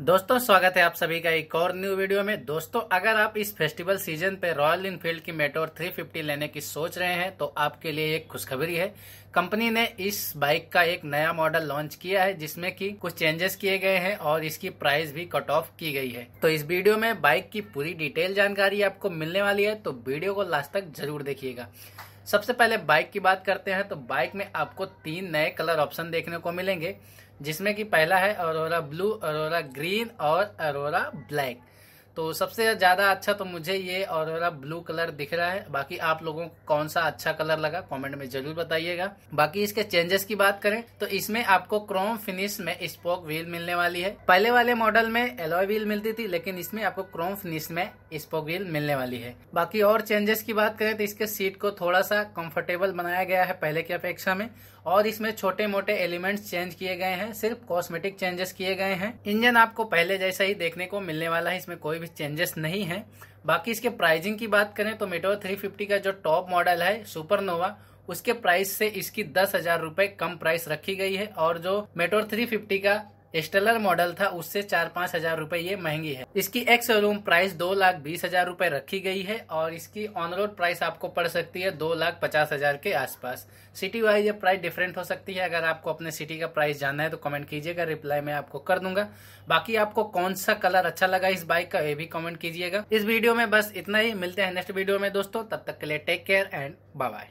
दोस्तों स्वागत है आप सभी का एक और न्यू वीडियो में दोस्तों अगर आप इस फेस्टिवल सीजन पे रॉयल इनफील्ड की मेटोर 350 लेने की सोच रहे हैं तो आपके लिए एक खुशखबरी है कंपनी ने इस बाइक का एक नया मॉडल लॉन्च किया है जिसमें कि कुछ चेंजेस किए गए हैं और इसकी प्राइस भी कट ऑफ की गई है तो इस वीडियो में बाइक की पूरी डिटेल जानकारी आपको मिलने वाली है तो वीडियो को लास्ट तक जरूर देखिएगा सबसे पहले बाइक की बात करते हैं तो बाइक में आपको तीन नए कलर ऑप्शन देखने को मिलेंगे जिसमें कि पहला है अरोरा ब्लू अरोरा ग्रीन और अरोरा ब्लैक तो सबसे ज़्यादा अच्छा तो मुझे ये और ब्लू कलर दिख रहा है बाकी आप लोगों को कौन सा अच्छा कलर लगा कमेंट में जरूर बताइएगा बाकी इसके चेंजेस की बात करें तो इसमें आपको क्रोम फिनिश में स्पोक व्हील मिलने वाली है पहले वाले मॉडल में एलोय व्हील मिलती थी लेकिन इसमें आपको क्रोम फिनिश में स्पोक व्हील मिलने वाली है बाकी और चेंजेस की बात करें तो इसके सीट को थोड़ा सा कम्फर्टेबल बनाया गया है पहले की अपेक्षा में और इसमें छोटे मोटे एलिमेंट्स चेंज किए गए हैं सिर्फ कॉस्मेटिक चेंजेस किए गए हैं इंजन आपको पहले जैसा ही देखने को मिलने वाला है इसमें कोई भी कुछ चेंजेस नहीं है बाकी इसके प्राइजिंग की बात करें तो मेटोर 350 का जो टॉप मॉडल है सुपरनोवा उसके प्राइस से इसकी दस हजार रुपए कम प्राइस रखी गई है और जो मेटोर 350 का स्टेलर मॉडल था उससे चार पाँच हजार रूपए ये महंगी है इसकी एक्स रूम प्राइस दो लाख बीस हजार रूपए रखी गई है और इसकी ऑन रोड प्राइस आपको पड़ सकती है दो लाख पचास हजार के आसपास सिटी वाइज ये प्राइस डिफरेंट हो सकती है अगर आपको अपने सिटी का प्राइस जानना है तो कमेंट कीजिएगा रिप्लाई मैं आपको कर दूंगा बाकी आपको कौन सा कलर अच्छा लगा इस बाइक का ये भी कॉमेंट कीजिएगा इस वीडियो में बस इतना ही मिलते हैं नेक्स्ट वीडियो में दोस्तों तब तक के लिए टेक केयर एंड बाय